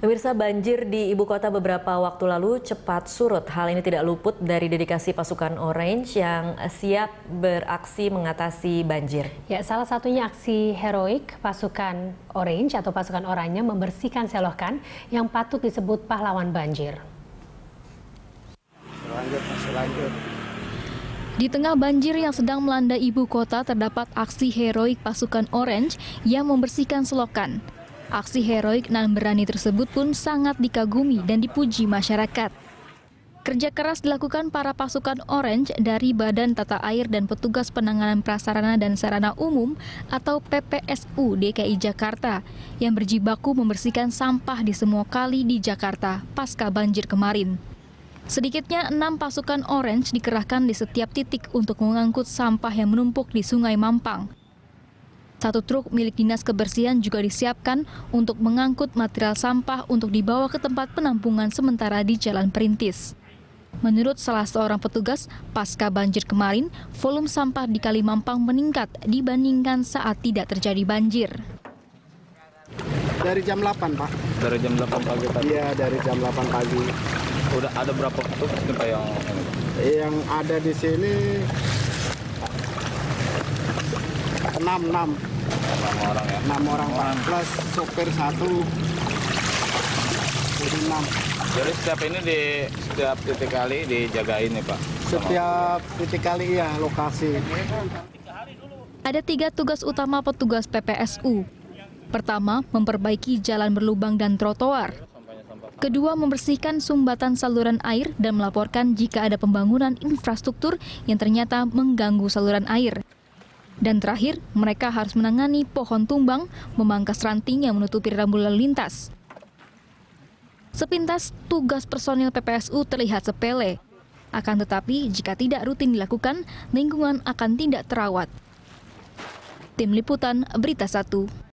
Pemirsa banjir di ibu kota beberapa waktu lalu cepat surut. Hal ini tidak luput dari dedikasi pasukan Orange yang siap beraksi mengatasi banjir. Ya, salah satunya aksi heroik pasukan Orange atau pasukan oranye membersihkan selokan yang patut disebut pahlawan banjir. Selanjut, selanjut. Di tengah banjir yang sedang melanda ibu kota terdapat aksi heroik pasukan Orange yang membersihkan selokan. Aksi heroik nan berani tersebut pun sangat dikagumi dan dipuji masyarakat. Kerja keras dilakukan para pasukan Orange dari Badan Tata Air dan Petugas Penanganan Prasarana dan Sarana Umum atau PPSU DKI Jakarta yang berjibaku membersihkan sampah di semua kali di Jakarta pasca banjir kemarin. Sedikitnya enam pasukan Orange dikerahkan di setiap titik untuk mengangkut sampah yang menumpuk di Sungai Mampang. Satu truk milik Dinas Kebersihan juga disiapkan untuk mengangkut material sampah untuk dibawa ke tempat penampungan sementara di Jalan Perintis. Menurut salah seorang petugas, pasca banjir kemarin, volume sampah di Kalimampang meningkat dibandingkan saat tidak terjadi banjir. Dari jam 8, Pak. Dari jam 8 pagi tadi? Iya, dari jam 8 pagi. Udah ada berapa petugas Pak, yang... Yang ada di sini enam enam orang ya enam orang pak plus sopir satu jadi enam jadi setiap ini di setiap titik kali dijagain ya pak setiap titik kali ya lokasi ada tiga tugas utama petugas PPSU pertama memperbaiki jalan berlubang dan trotoar Kedua, membersihkan sumbatan saluran air dan melaporkan jika ada pembangunan infrastruktur yang ternyata mengganggu saluran air. Dan terakhir, mereka harus menangani pohon tumbang, memangkas ranting yang menutupi rambu lalu lintas. Sepintas, tugas personil PPSU terlihat sepele. Akan tetapi, jika tidak rutin dilakukan, lingkungan akan tidak terawat. Tim Liputan, Berita Satu.